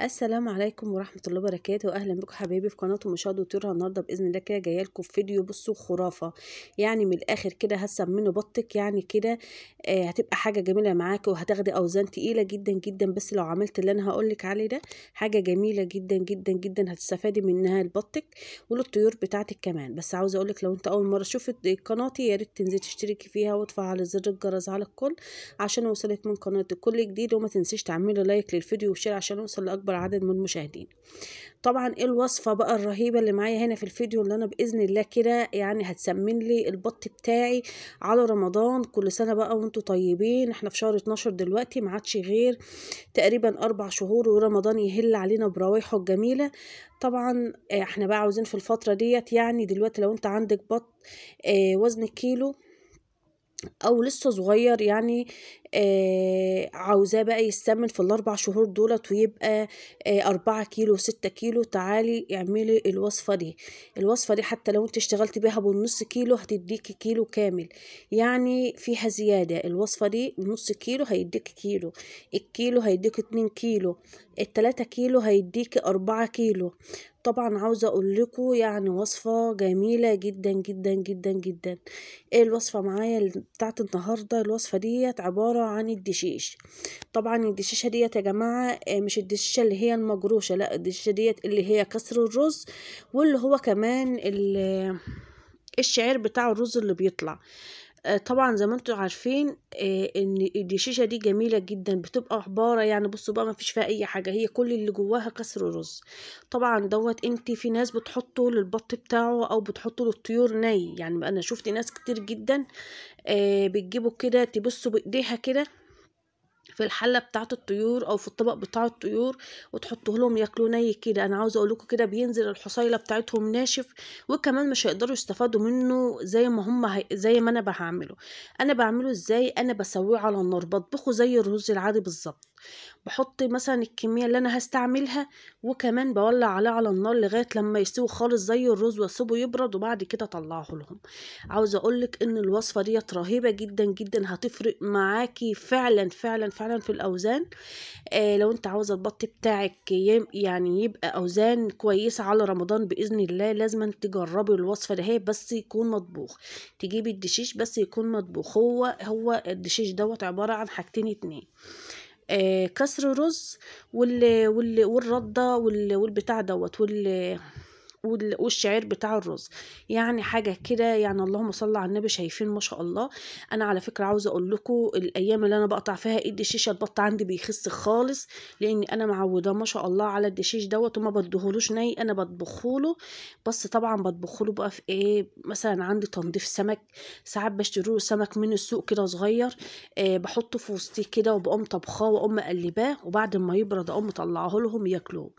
السلام عليكم ورحمة الله وبركاته أهلا بكم حبايبي في قناة مشاهد وطيرها النهاردة بإذن الله كده جاية لكم فيديو بصوا خرافة يعني من الآخر كده هتسمنوا بطك يعني كده آه هتبقى حاجة جميلة معاك وهتاخدي أوزان تقيلة جدا جدا بس لو عملت اللي أنا هقولك عليه ده حاجة جميلة جدا جدا جدا هتستفادي منها لبطك وللطيور بتاعتك كمان بس عاوزة أقولك لو أنت أول مرة شفت قناتي يا ريت تنزل تشتركي فيها وتفعل زر الجرس على الكل عشان يوصلك من قناتي كل جديد وما تنسيش تعملي لايك للفيديو وشير عشان أوصل لأكبر اكبر عدد من المشاهدين طبعا ايه الوصفه بقى الرهيبه اللي معايا هنا في الفيديو اللي انا باذن الله كده يعني هتسمن لي البط بتاعي على رمضان كل سنه بقى وانتم طيبين احنا في شهر 12 دلوقتي ما عادش غير تقريبا اربع شهور ورمضان يهل علينا بروايحه الجميله طبعا احنا بقى عاوزين في الفتره ديت يعني دلوقتي لو انت عندك بط آه، وزن كيلو او لسه صغير يعني آه عاوزاه بقى يستمن في الاربع شهور دولت ويبقى آه اربعة كيلو ستة كيلو تعالي اعملي الوصفة دي الوصفة دي حتى لو انت اشتغلت بيها بالنص كيلو هتديكي كيلو كامل يعني فيها زيادة الوصفة دي نص كيلو هيديك كيلو الكيلو هيديك اتنين كيلو التلاتة كيلو هيديك اربعة كيلو طبعا عاوزة اقول لكم يعني وصفة جميلة جدا جدا جدا جدا ايه الوصفة معايا بتاعت النهاردة الوصفة ديت عبارة عن الدشيش طبعا الدشيشة ديت يا جماعة آه، مش الدشيشة اللي هي المجروشة لا الدشيشة ديت اللي هي كسر الرز واللي هو كمان الشعير بتاع الرز اللي بيطلع آه، طبعا زي ما انتوا عارفين آه، ان الشيشه دي جميله جدا بتبقى عباره يعني بصوا بقى ما فيش فيها اي حاجه هي كل اللي جواها كسر رز طبعا دوت انت في ناس بتحطه للبط بتاعه او بتحطه للطيور ني يعني انا شفت ناس كتير جدا آه، بتجيبه كده تبصوا بايديها كده في الحله بتاعه الطيور او في الطبق بتاع الطيور وتحطه لهم ياكلوا ني كده انا عاوزه اقول لكم كده بينزل الحصيله بتاعتهم ناشف وكمان مش هيقدروا يستفادوا منه زي ما هم هي... زي ما انا بعمله انا بعمله ازاي انا بسويه على النار بطبخه زي الرز العادي بالظبط بحط مثلا الكمية اللي انا هستعملها وكمان بولع عليه على النار لغاية لما يستوي خالص زي الرز واسيبه يبرد وبعد كده اطلعه لهم عاوزة اقولك ان الوصفة ديت رهيبة جدا جدا هتفرق معاكي فعلا فعلا فعلا في الاوزان آه لو انت عاوزة البط بتاعك يعني يبقى اوزان كويسة على رمضان باذن الله لازم تجربي الوصفة دهي بس يكون مطبوخ تجيبي الدشيش بس يكون مطبوخ هو هو الدشيش دوت عبارة عن حاجتين اتنين آه، كسر رز وال... والرده والبتاع دوت وال والشعير بتاع الرز يعني حاجه كده يعني اللهم صل على النبي شايفين ما شاء الله انا على فكره عاوزه اقول لكم الايام اللي انا بقطع فيها ايد الشيشه البط عندي بيخس خالص لان انا معوده ما شاء الله على الدشيش دوت وما بدهولوش ني انا بطبخهوله بس طبعا بطبخهوله بقى في ايه مثلا عندي تنظيف سمك ساعات بشتري سمك من السوق كده صغير آه بحطه في وسطيه كده وبقوم طبخاه واقوم أقلباه وبعد ما يبرد اقوم مطلعه لهم ياكلوه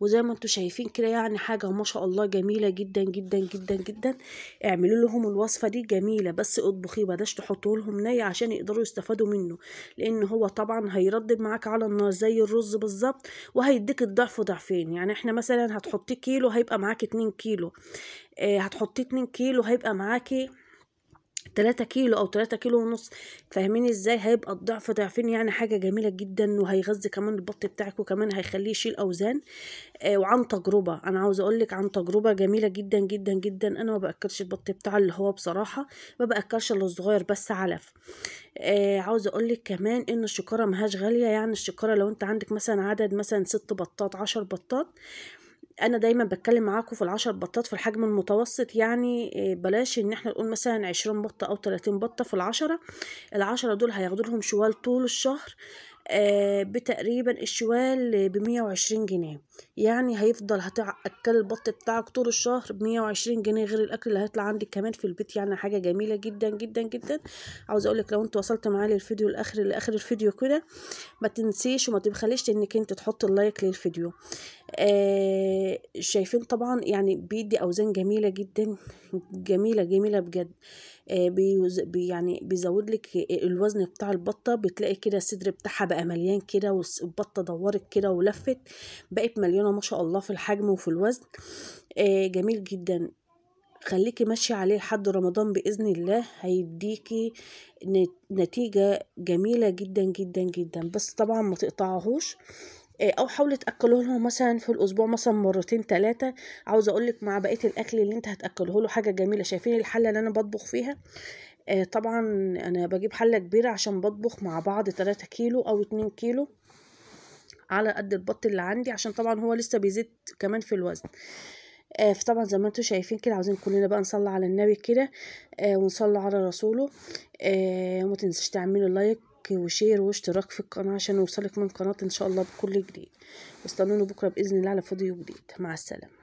وزي ما انتم شايفين كده يعني حاجه ما شاء الله الله جميله جدا جدا جدا جدا اعملوا لهم الوصفه دي جميله بس اطبخيه بلاش تحطوا لهم ني عشان يقدروا يستفادوا منه لان هو طبعا هيردد معاك على النار زي الرز بالظبط وهيديك الضعف ضعفين يعني احنا مثلا هتحطيه كيلو هيبقى معاكي 2 كيلو آه هتحطيه 2 كيلو هيبقى معاكي 3 كيلو او 3 كيلو ونص فاهمين ازاي هيبقى الضعف ضعفين يعني حاجه جميله جدا وهيغذي كمان البط بتاعك وكمان هيخليه يشيل اوزان آه وعن تجربه انا عاوز اقول لك عن تجربه جميله جدا جدا جدا انا ما باكلش البط بتاعي اللي هو بصراحه ما باكلش الا الصغير بس علف آه عاوز اقول لك كمان ان الشكاره مهاش غاليه يعني الشكاره لو انت عندك مثلا عدد مثلا ست بطات عشر بطات انا دايما بتكلم معاكم في العشر بطات في الحجم المتوسط يعني آه، بلاش ان احنا نقول مثلا عشرين بطه او تلاتين بطه في العشره العشره دول هياخدوا لهم شوال طول الشهر آه، بتقريبا الشوال بمية وعشرين جنيه يعني هيفضل هتاكل البط بتاعك طول الشهر بمية وعشرين جنيه غير الاكل اللي هيطلع عندك كمان في البيت يعني حاجه جميله جدا جدا جدا عاوز اقولك لو انت وصلت معايا للفيديو الاخر لاخر الفيديو كده ما تنسيش وما تبخليش انك انت تحط اللايك للفيديو آه شايفين طبعا يعني بيدي اوزان جميله جدا جميله جميله بجد آه بي يعني بيزود لك الوزن بتاع البطه بتلاقي كده الصدر بتاعها بقى مليان كده والبطه دورت كده ولفت بقت مليانه ما شاء الله في الحجم وفي الوزن آه جميل جدا خليكي ماشيه عليه لحد رمضان باذن الله هيديكي نتيجه جميله جدا جدا جدا بس طبعا ما تقطعهوش آه، او حاولي تاكله له مثلا في الاسبوع مثلا مرتين ثلاثه عاوزه اقول لك مع بقيه الاكل اللي انت هتاكله له حاجه جميله شايفين الحله اللي انا بطبخ فيها آه، طبعا انا بجيب حله كبيره عشان بطبخ مع بعض 3 كيلو او 2 كيلو على قد البط اللي عندي عشان طبعا هو لسه بيزيد كمان في الوزن آه فطبعا زي ما انتم شايفين كده عاوزين كلنا بقى نصلي على النبي كده آه ونصلي على رسوله آه وما تنساش تعملوا لايك وشير واشتراك في القناة عشان يوصلك من قناة ان شاء الله بكل جديد واستنونا بكرة بإذن الله على فيديو جديد مع السلامة